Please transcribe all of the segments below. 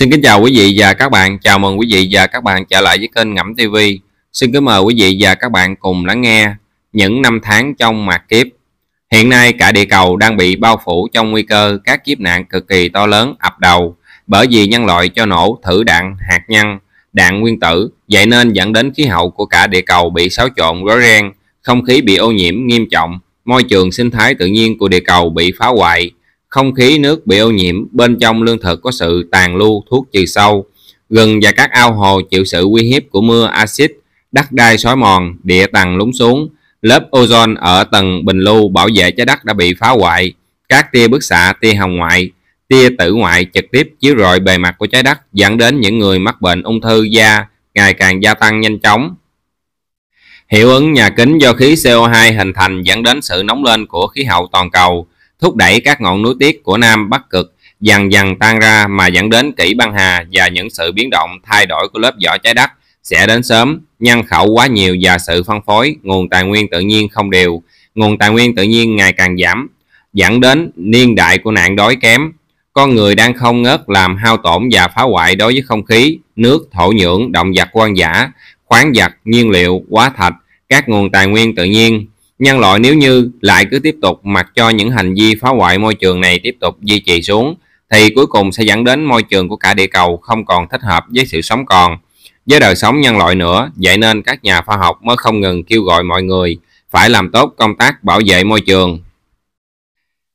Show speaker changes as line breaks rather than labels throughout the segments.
Xin kính chào quý vị và các bạn. Chào mừng quý vị và các bạn trở lại với kênh Ngẫm TV. Xin kính mời quý vị và các bạn cùng lắng nghe những năm tháng trong mạt kiếp. Hiện nay cả địa cầu đang bị bao phủ trong nguy cơ các kiếp nạn cực kỳ to lớn ập đầu bởi vì nhân loại cho nổ thử đạn hạt nhân, đạn nguyên tử, vậy nên dẫn đến khí hậu của cả địa cầu bị xáo trộn rối ren, không khí bị ô nhiễm nghiêm trọng, môi trường sinh thái tự nhiên của địa cầu bị phá hoại, không khí nước bị ô nhiễm, bên trong lương thực có sự tàn lưu thuốc trừ sâu. Gừng và các ao hồ chịu sự uy hiếp của mưa axit, đất đai xói mòn, địa tầng lún xuống. Lớp ozone ở tầng bình lưu bảo vệ trái đất đã bị phá hoại. Các tia bức xạ, tia hồng ngoại, tia tử ngoại trực tiếp chiếu rọi bề mặt của trái đất dẫn đến những người mắc bệnh ung thư da ngày càng gia tăng nhanh chóng. Hiệu ứng nhà kính do khí CO2 hình thành dẫn đến sự nóng lên của khí hậu toàn cầu thúc đẩy các ngọn núi tiết của Nam Bắc Cực dần dần tan ra mà dẫn đến kỷ băng hà và những sự biến động thay đổi của lớp vỏ trái đất sẽ đến sớm, nhân khẩu quá nhiều và sự phân phối nguồn tài nguyên tự nhiên không đều, nguồn tài nguyên tự nhiên ngày càng giảm, dẫn đến niên đại của nạn đói kém. Con người đang không ngớt làm hao tổn và phá hoại đối với không khí, nước, thổ nhưỡng, động vật quan giả, khoáng vật, nhiên liệu, hóa thạch, các nguồn tài nguyên tự nhiên Nhân loại nếu như lại cứ tiếp tục mặc cho những hành vi phá hoại môi trường này tiếp tục duy trì xuống thì cuối cùng sẽ dẫn đến môi trường của cả địa cầu không còn thích hợp với sự sống còn, với đời sống nhân loại nữa. Vậy nên các nhà khoa học mới không ngừng kêu gọi mọi người phải làm tốt công tác bảo vệ môi trường.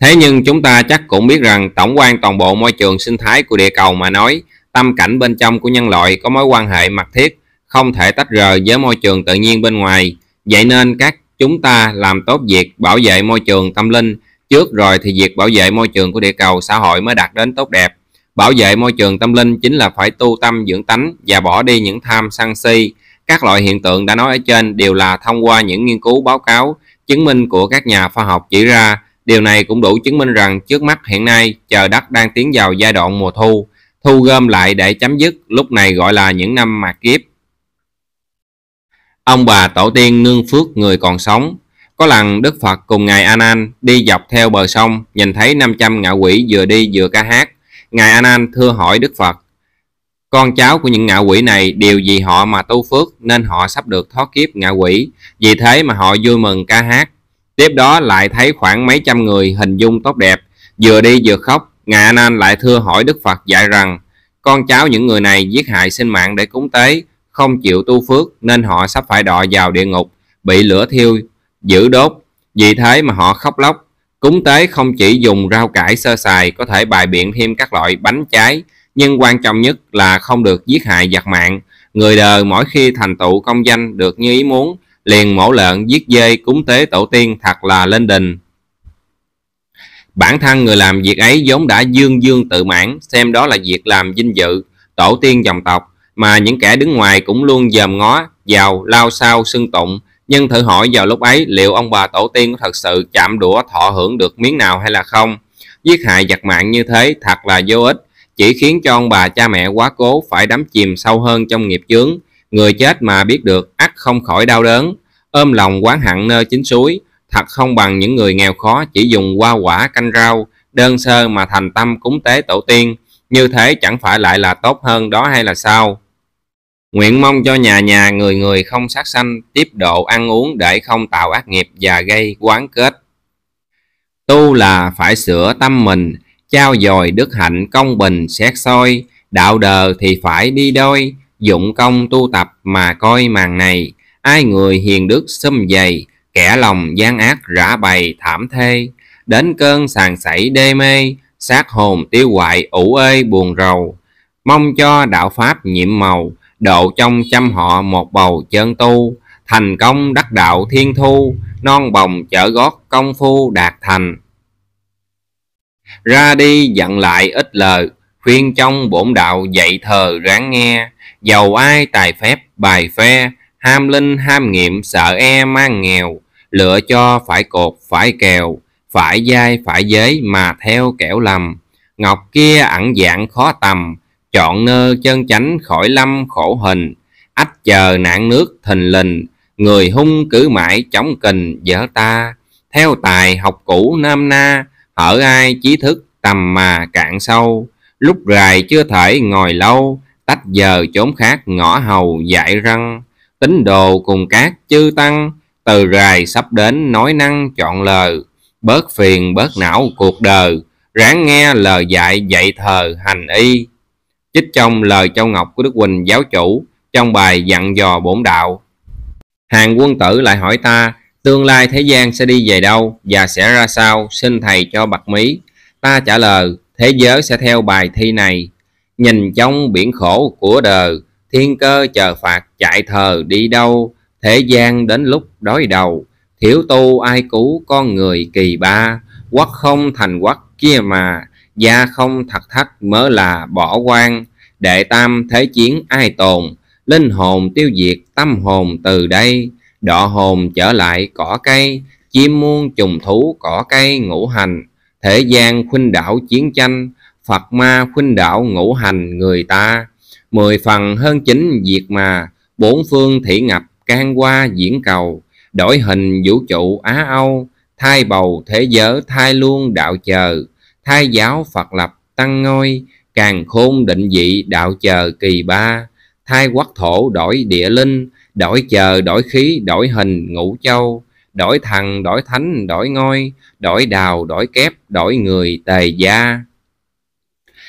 Thế nhưng chúng ta chắc cũng biết rằng tổng quan toàn bộ môi trường sinh thái của địa cầu mà nói, tâm cảnh bên trong của nhân loại có mối quan hệ mật thiết, không thể tách rời với môi trường tự nhiên bên ngoài. Vậy nên các chúng ta làm tốt việc bảo vệ môi trường tâm linh trước rồi thì việc bảo vệ môi trường của địa cầu xã hội mới đạt đến tốt đẹp bảo vệ môi trường tâm linh chính là phải tu tâm dưỡng tánh và bỏ đi những tham sân si các loại hiện tượng đã nói ở trên đều là thông qua những nghiên cứu báo cáo chứng minh của các nhà khoa học chỉ ra điều này cũng đủ chứng minh rằng trước mắt hiện nay trời đất đang tiến vào giai đoạn mùa thu thu gom lại để chấm dứt lúc này gọi là những năm mạt kiếp Ông bà tổ tiên nương phước người còn sống. Có lần Đức Phật cùng Ngài anan đi dọc theo bờ sông, nhìn thấy 500 ngạ quỷ vừa đi vừa ca hát. Ngài anan thưa hỏi Đức Phật, con cháu của những ngạ quỷ này đều vì họ mà tu phước nên họ sắp được thoát kiếp ngạ quỷ, vì thế mà họ vui mừng ca hát. Tiếp đó lại thấy khoảng mấy trăm người hình dung tốt đẹp, vừa đi vừa khóc, Ngài anan lại thưa hỏi Đức Phật dạy rằng, con cháu những người này giết hại sinh mạng để cúng tế, không chịu tu phước nên họ sắp phải đọa vào địa ngục, bị lửa thiêu, giữ đốt. Vì thế mà họ khóc lóc. Cúng tế không chỉ dùng rau cải sơ xài có thể bài biện thêm các loại bánh trái, nhưng quan trọng nhất là không được giết hại giặc mạng. Người đời mỗi khi thành tựu công danh được như ý muốn, liền mổ lợn giết dê cúng tế tổ tiên thật là lên đình. Bản thân người làm việc ấy giống đã dương dương tự mãn, xem đó là việc làm vinh dự, tổ tiên dòng tộc, mà những kẻ đứng ngoài cũng luôn dòm ngó vào lao sao xưng tụng nhưng thử hỏi vào lúc ấy liệu ông bà tổ tiên có thật sự chạm đũa thọ hưởng được miếng nào hay là không giết hại giặc mạng như thế thật là vô ích chỉ khiến cho ông bà cha mẹ quá cố phải đắm chìm sâu hơn trong nghiệp chướng người chết mà biết được ắt không khỏi đau đớn ôm lòng quán hận nơi chính suối thật không bằng những người nghèo khó chỉ dùng hoa quả canh rau đơn sơ mà thành tâm cúng tế tổ tiên như thế chẳng phải lại là tốt hơn đó hay là sao Nguyện mong cho nhà nhà người người không sát sanh, tiếp độ ăn uống để không tạo ác nghiệp và gây quán kết. Tu là phải sửa tâm mình, trao dồi đức hạnh công bình xét soi, đạo đờ thì phải đi đôi, dụng công tu tập mà coi màn này, ai người hiền đức xâm dày, kẻ lòng gian ác rã bày thảm thê, đến cơn sàn sảy đê mê, sát hồn tiêu hoại ủ ê buồn rầu, mong cho đạo pháp nhiệm màu độ trong trăm họ một bầu chân tu thành công đắc đạo thiên thu non bồng chở gót công phu đạt thành ra đi dặn lại ít lời khuyên trong bổn đạo dạy thờ ráng nghe giàu ai tài phép bài phe ham linh ham nghiệm sợ e mang nghèo lựa cho phải cột phải kèo phải dai phải giới mà theo kẻo lầm ngọc kia ẩn dạng khó tầm chọn nơ chân chánh khỏi lâm khổ hình ách chờ nạn nước thình lình người hung cứ mãi chống kình dở ta theo tài học cũ nam na ở ai trí thức tầm mà cạn sâu lúc rài chưa thể ngồi lâu tách giờ chốn khác ngõ hầu dại răng tín đồ cùng các chư tăng từ rài sắp đến nói năng chọn lời bớt phiền bớt não cuộc đời ráng nghe lời dạy dạy thờ hành y chích trong lời Châu Ngọc của Đức Huỳnh giáo chủ trong bài dặn dò bổn đạo. Hàng quân tử lại hỏi ta, tương lai thế gian sẽ đi về đâu và sẽ ra sao, xin thầy cho bật mí. Ta trả lời, thế giới sẽ theo bài thi này. Nhìn trong biển khổ của đời, thiên cơ chờ phạt chạy thờ đi đâu, thế gian đến lúc đói đầu. Thiểu tu ai cứu con người kỳ ba, quắc không thành quắc kia mà, gia không thật thách mới là bỏ quan đệ tam thế chiến ai tồn linh hồn tiêu diệt tâm hồn từ đây đọ hồn trở lại cỏ cây chim muôn trùng thú cỏ cây ngũ hành thế gian khuynh đảo chiến tranh phật ma khuynh đảo ngũ hành người ta mười phần hơn chính diệt mà bốn phương thị ngập can qua diễn cầu đổi hình vũ trụ á âu thay bầu thế giới thay luôn đạo chờ Thái giáo Phật lập tăng ngôi, càng khôn định dị đạo chờ kỳ ba. Thay quốc thổ đổi địa linh, đổi chờ đổi khí đổi hình ngũ châu. Đổi thần đổi thánh đổi ngôi, đổi đào đổi kép đổi người tề gia.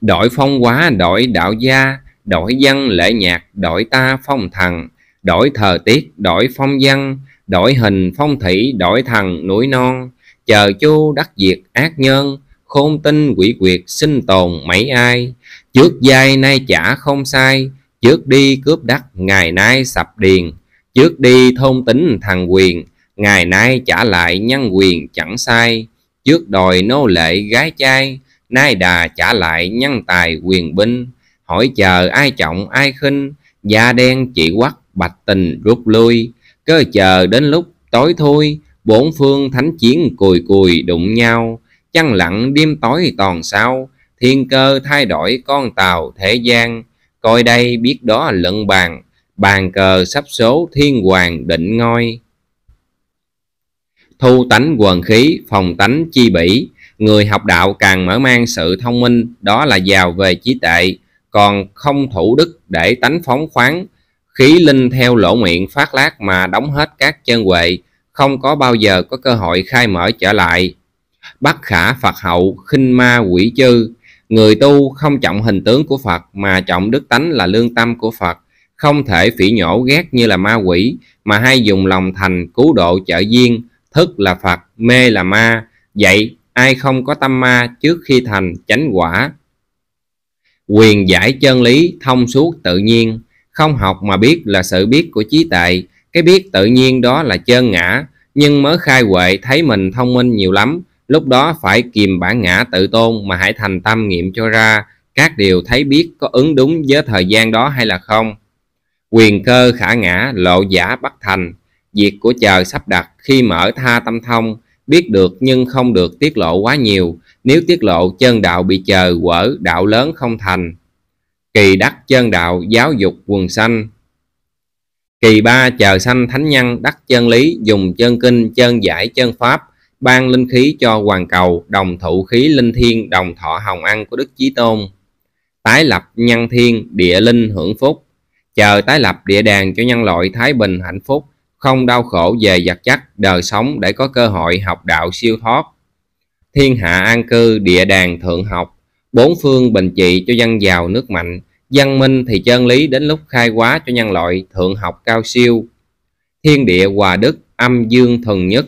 Đổi phong hóa đổi đạo gia, đổi dân lễ nhạc đổi ta phong thần. Đổi thờ tiết đổi phong dân, đổi hình phong thủy đổi thần núi non chờ chu đắc diệt ác nhân khôn tinh quỷ quyệt sinh tồn mấy ai trước giai nay chả không sai trước đi cướp đất ngày nay sập điền trước đi thôn tính thằng quyền ngày nay trả lại nhân quyền chẳng sai trước đòi nô lệ gái trai nay đà trả lại nhân tài quyền binh hỏi chờ ai trọng ai khinh da đen chỉ quắc bạch tình rút lui cơ chờ đến lúc tối thôi bốn phương thánh chiến cùi cùi đụng nhau chăn lặng đêm tối toàn sao thiên cơ thay đổi con tàu thế gian coi đây biết đó lận bàn bàn cờ sắp số thiên hoàng định ngôi thu tánh quần khí phòng tánh chi bỉ người học đạo càng mở mang sự thông minh đó là giàu về trí tệ còn không thủ đức để tánh phóng khoáng khí linh theo lỗ miệng phát lát mà đóng hết các chân huệ không có bao giờ có cơ hội khai mở trở lại bất khả phật hậu khinh ma quỷ chư người tu không trọng hình tướng của phật mà trọng đức tánh là lương tâm của phật không thể phỉ nhổ ghét như là ma quỷ mà hay dùng lòng thành cứu độ trợ duyên thức là phật mê là ma vậy ai không có tâm ma trước khi thành chánh quả quyền giải chân lý thông suốt tự nhiên không học mà biết là sự biết của trí tuệ cái biết tự nhiên đó là chân ngã nhưng mới khai huệ thấy mình thông minh nhiều lắm lúc đó phải kìm bản ngã tự tôn mà hãy thành tâm nghiệm cho ra các điều thấy biết có ứng đúng với thời gian đó hay là không quyền cơ khả ngã lộ giả bất thành việc của chờ sắp đặt khi mở tha tâm thông biết được nhưng không được tiết lộ quá nhiều nếu tiết lộ chân đạo bị chờ quở đạo lớn không thành kỳ đắc chân đạo giáo dục quần sanh kỳ ba chờ sanh thánh nhân đắc chân lý dùng chân kinh chân giải chân pháp ban linh khí cho hoàng cầu đồng thụ khí linh thiên đồng thọ hồng ăn của đức chí tôn tái lập nhân thiên địa linh hưởng phúc chờ tái lập địa đàn cho nhân loại thái bình hạnh phúc không đau khổ về vật chất đời sống để có cơ hội học đạo siêu thoát thiên hạ an cư địa đàn thượng học bốn phương bình trị cho dân giàu nước mạnh dân minh thì chân lý đến lúc khai hóa cho nhân loại thượng học cao siêu thiên địa hòa đức âm dương thần nhất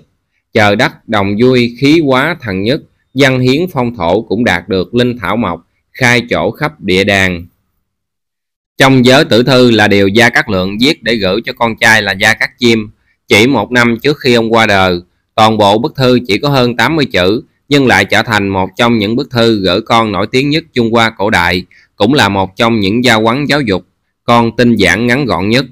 chờ đất đồng vui khí quá thần nhất dân hiến phong thổ cũng đạt được linh thảo mộc khai chỗ khắp địa đàng trong giới tử thư là điều gia cát lượng viết để gửi cho con trai là gia cát chim chỉ một năm trước khi ông qua đời toàn bộ bức thư chỉ có hơn 80 chữ nhưng lại trở thành một trong những bức thư gửi con nổi tiếng nhất Trung Hoa cổ đại cũng là một trong những gia quán giáo dục con tinh giản ngắn gọn nhất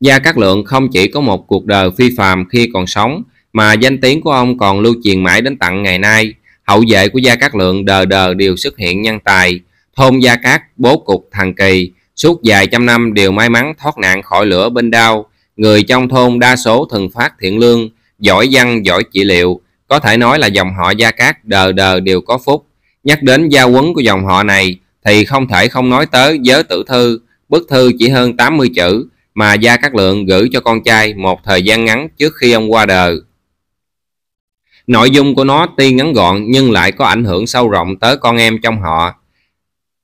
Gia Cát Lượng không chỉ có một cuộc đời phi phàm khi còn sống mà danh tiếng của ông còn lưu truyền mãi đến tận ngày nay. Hậu vệ của Gia Cát Lượng đờ đờ đều xuất hiện nhân tài. Thôn Gia Cát bố cục thần kỳ, suốt vài trăm năm đều may mắn thoát nạn khỏi lửa bên đau. Người trong thôn đa số thường phát thiện lương, giỏi văn, giỏi trị liệu. Có thể nói là dòng họ Gia Cát đờ đờ đều có phúc. Nhắc đến gia quấn của dòng họ này thì không thể không nói tới giới tử thư. Bức thư chỉ hơn 80 chữ mà Gia Cát Lượng gửi cho con trai một thời gian ngắn trước khi ông qua đời. Nội dung của nó tuy ngắn gọn nhưng lại có ảnh hưởng sâu rộng tới con em trong họ.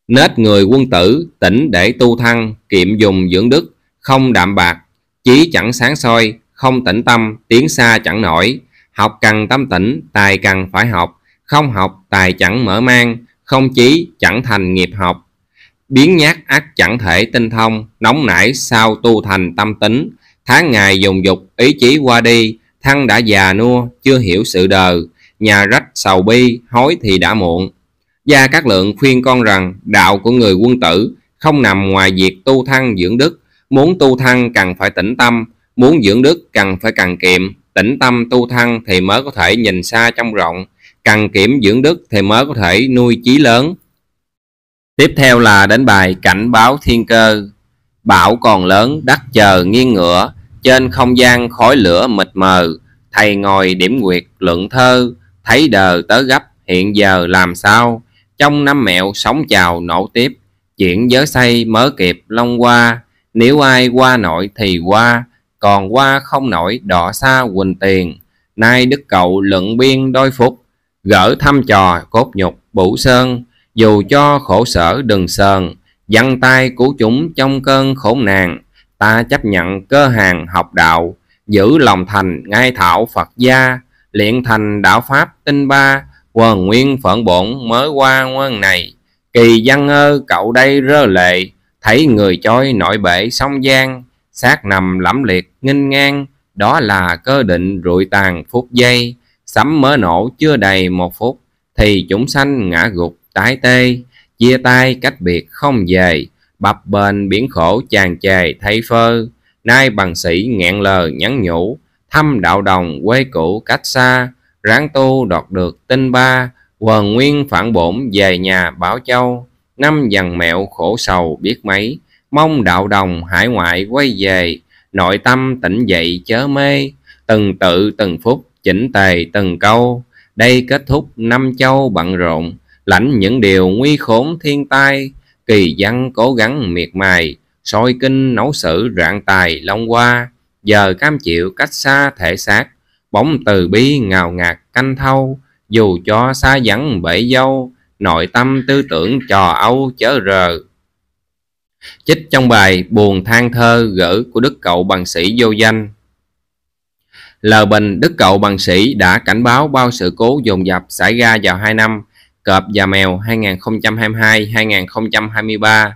Nết người quân tử, tỉnh để tu thăng, kiệm dùng dưỡng đức, không đạm bạc, chí chẳng sáng soi, không tĩnh tâm, tiến xa chẳng nổi. Học cần tâm tĩnh, tài cần phải học, không học tài chẳng mở mang, không chí chẳng thành nghiệp học. Biến nhát ác chẳng thể tinh thông, nóng nảy sao tu thành tâm tính, tháng ngày dùng dục, ý chí qua đi, Thăng đã già nua, chưa hiểu sự đời, nhà rách sầu bi, hối thì đã muộn. Gia các Lượng khuyên con rằng đạo của người quân tử không nằm ngoài việc tu thăng dưỡng đức. Muốn tu thăng cần phải tĩnh tâm, muốn dưỡng đức cần phải cần kiệm. Tĩnh tâm tu thăng thì mới có thể nhìn xa trong rộng, cần kiệm dưỡng đức thì mới có thể nuôi chí lớn. Tiếp theo là đến bài cảnh báo thiên cơ. Bão còn lớn, đắc chờ nghiêng ngựa, trên không gian khói lửa mịt mờ, thầy ngồi điểm nguyệt luận thơ, thấy đờ tớ gấp hiện giờ làm sao. Trong năm mẹo sóng chào nổ tiếp, chuyện giới xây mới kịp long qua. Nếu ai qua nổi thì qua, còn qua không nổi đỏ xa quỳnh tiền. Nay đức cậu luận biên đôi phúc, gỡ thăm trò cốt nhục bủ sơn. Dù cho khổ sở đừng sờn, dăng tay của chúng trong cơn khổ nạn ta chấp nhận cơ hàng học đạo, giữ lòng thành ngai thảo Phật gia, luyện thành đạo Pháp tinh ba, quần nguyên phận bổn mới qua ngoan này. Kỳ dân ơ cậu đây rơ lệ, thấy người trôi nội bể sông Giang, xác nằm lẫm liệt nghinh ngang, đó là cơ định rụi tàn phút giây, sấm mở nổ chưa đầy một phút, thì chúng sanh ngã gục tái tê, chia tay cách biệt không về bập bền biển khổ chàng chề thay phơ nay bằng sĩ nghẹn lờ nhắn nhủ thăm đạo đồng quê cũ cách xa ráng tu đọt được tinh ba quần nguyên phản bổn về nhà bảo châu năm dằn mẹo khổ sầu biết mấy mong đạo đồng hải ngoại quay về nội tâm tỉnh dậy chớ mê từng tự từng phút chỉnh tề từng câu đây kết thúc năm châu bận rộn lãnh những điều nguy khốn thiên tai kỳ văn cố gắng miệt mài soi kinh nấu sử rạng tài long qua giờ cam chịu cách xa thể xác bóng từ bi ngào ngạt canh thâu dù cho xa vắng bể dâu nội tâm tư tưởng trò âu chớ rờ chích trong bài buồn than thơ gỡ của đức cậu bằng sĩ vô danh lờ bình đức cậu bằng sĩ đã cảnh báo bao sự cố dồn dập xảy ra vào hai năm cọp và mèo 2022-2023.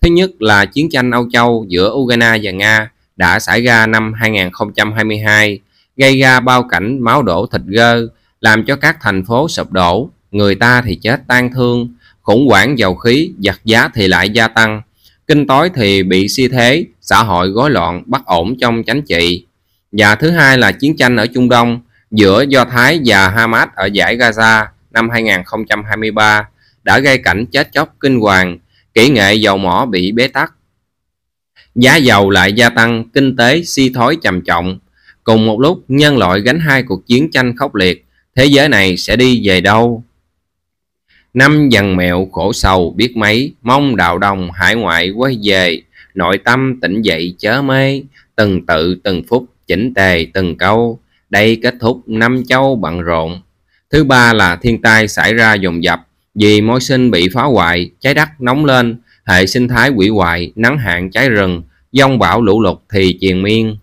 Thứ nhất là chiến tranh Âu Châu giữa Ukraine và Nga đã xảy ra năm 2022, gây ra bao cảnh máu đổ thịt gơ, làm cho các thành phố sụp đổ, người ta thì chết tan thương, khủng hoảng dầu khí, giặt giá thì lại gia tăng, kinh tối thì bị si thế, xã hội rối loạn, bất ổn trong chánh trị. Và thứ hai là chiến tranh ở Trung Đông giữa Do Thái và Hamas ở giải Gaza năm 2023 đã gây cảnh chết chóc kinh hoàng, kỹ nghệ dầu mỏ bị bế tắc. Giá dầu lại gia tăng, kinh tế suy si thoái trầm trọng. Cùng một lúc, nhân loại gánh hai cuộc chiến tranh khốc liệt, thế giới này sẽ đi về đâu? Năm dần mẹo khổ sầu biết mấy, mong đạo đồng hải ngoại quay về, nội tâm tỉnh dậy chớ mê, từng tự từng phút chỉnh tề từng câu. Đây kết thúc năm châu bận rộn, Thứ ba là thiên tai xảy ra dồn dập vì môi sinh bị phá hoại, trái đất nóng lên, hệ sinh thái quỷ hoại, nắng hạn cháy rừng, dông bão lũ lụt thì triền miên.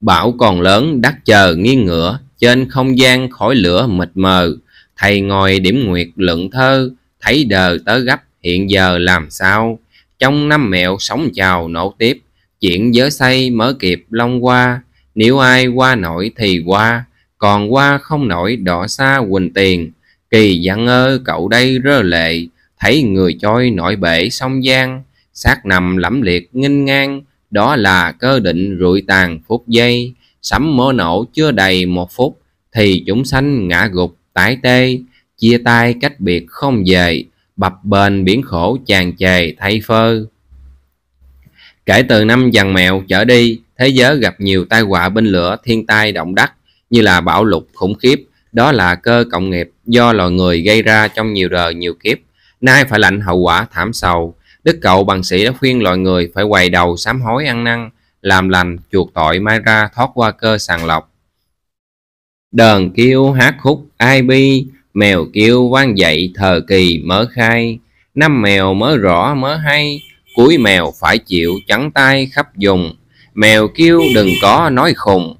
Bão còn lớn đắt chờ nghiêng ngửa, trên không gian khỏi lửa mịt mờ, thầy ngồi điểm nguyệt luận thơ, thấy đời tới gấp hiện giờ làm sao, trong năm mẹo sống chào nổ tiếp, chuyện giới xây mới kịp long qua, nếu ai qua nổi thì qua, còn qua không nổi đỏ xa quỳnh tiền kỳ dặn ơ cậu đây rơ lệ thấy người trôi nội bể sông giang xác nằm lẫm liệt nghinh ngang đó là cơ định rụi tàn phút giây sấm mơ nổ chưa đầy một phút thì chúng sanh ngã gục tái tê chia tay cách biệt không về bập bền biển khổ chàng chề thay phơ kể từ năm dằn mẹo trở đi thế giới gặp nhiều tai họa bên lửa thiên tai động đất như là bão lụt khủng khiếp, đó là cơ cộng nghiệp do loài người gây ra trong nhiều đời nhiều kiếp, nay phải lãnh hậu quả thảm sầu. Đức cậu bằng sĩ đã khuyên loài người phải quầy đầu sám hối ăn năn, làm lành, chuộc tội mai ra thoát qua cơ sàng lọc. Đờn kêu hát khúc ai bi, mèo kêu vang dậy thờ kỳ mở khai. Năm mèo mới rõ mới hay, cuối mèo phải chịu trắng tay khắp dùng. Mèo kêu đừng có nói khùng,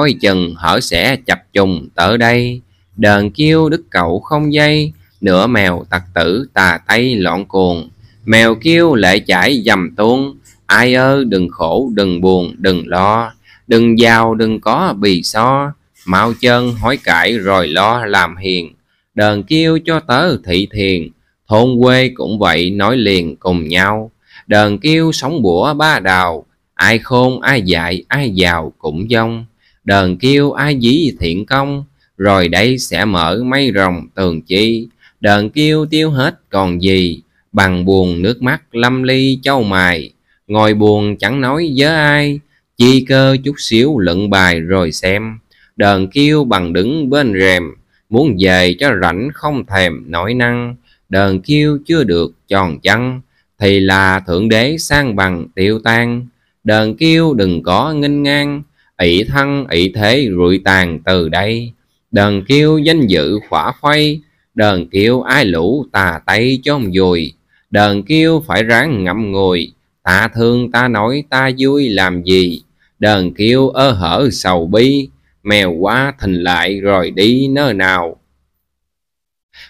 coi chừng hở sẽ chập trùng tới đây đờn kêu đức cậu không dây nửa mèo tặc tử tà tay loạn cuồng mèo kêu lệ chảy dầm tuôn ai ơ đừng khổ đừng buồn đừng lo đừng giàu đừng có bì so mau chân hối cải rồi lo làm hiền đờn kêu cho tớ thị thiền thôn quê cũng vậy nói liền cùng nhau đờn kêu sóng bủa ba đào ai khôn ai dạy ai giàu cũng dông đờn kêu ai dĩ thiện công, rồi đây sẽ mở mây rồng tường chi, đờn kêu tiêu hết còn gì, bằng buồn nước mắt lâm ly châu mài, ngồi buồn chẳng nói với ai, chi cơ chút xíu luận bài rồi xem, đờn kêu bằng đứng bên rèm, muốn về cho rảnh không thèm nổi năng, đờn kêu chưa được tròn chăng, thì là thượng đế sang bằng tiêu tan, đờn kêu đừng có nghênh ngang, ỷ thân ỷ thế rụi tàn từ đây đờn kêu danh dự khỏa khuây đờn kêu ai lũ tà tay chôn dùi đờn kêu phải ráng ngậm ngùi ta thương ta nói ta vui làm gì đờn kêu ơ hở sầu bi mèo quá thình lại rồi đi nơi nào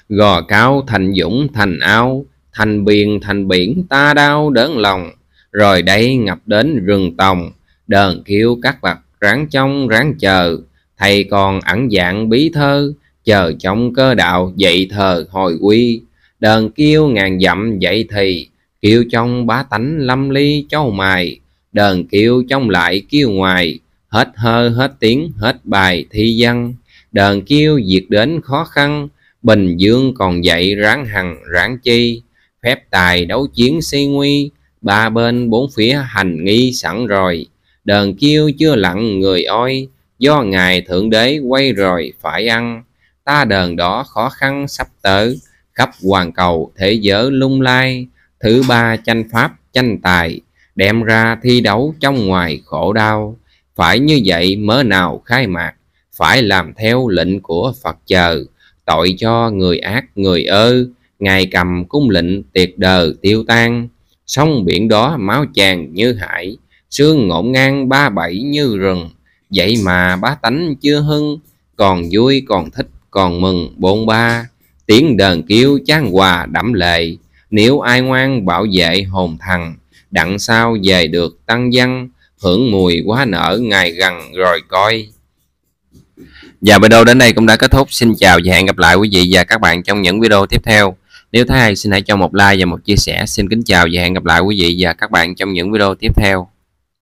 gò cao thành dũng thành ao thành biển thành biển ta đau đớn lòng rồi đây ngập đến rừng tòng đờn kêu các bậc ráng trông ráng chờ thầy còn ẩn dạng bí thơ chờ trong cơ đạo dạy thờ hồi quy đờn kêu ngàn dặm dậy thì kêu trong bá tánh lâm ly châu mài đờn kêu trong lại kêu ngoài hết hơ hết tiếng hết bài thi văn đờn kêu diệt đến khó khăn bình dương còn dậy ráng hằng ráng chi phép tài đấu chiến si nguy ba bên bốn phía hành nghi sẵn rồi đờn kêu chưa lặng người oi do ngài thượng đế quay rồi phải ăn ta đờn đó khó khăn sắp tới khắp hoàn cầu thế giới lung lay thứ ba tranh pháp tranh tài đem ra thi đấu trong ngoài khổ đau phải như vậy mới nào khai mạc phải làm theo lệnh của phật chờ tội cho người ác người ơ ngài cầm cung lệnh tiệt đời tiêu tan sông biển đó máu chàng như hải sương ngổn ngang ba bảy như rừng vậy mà bá tánh chưa hưng còn vui còn thích còn mừng bôn ba tiếng đờn kêu chán hòa đẫm lệ nếu ai ngoan bảo vệ hồn thần đặng sao về được tăng văn hưởng mùi quá nở ngày gần rồi coi và video đến đây cũng đã kết thúc xin chào và hẹn gặp lại quý vị và các bạn trong những video tiếp theo nếu thấy hay xin hãy cho một like và một chia sẻ xin kính chào và hẹn gặp lại quý vị và các bạn trong những video tiếp theo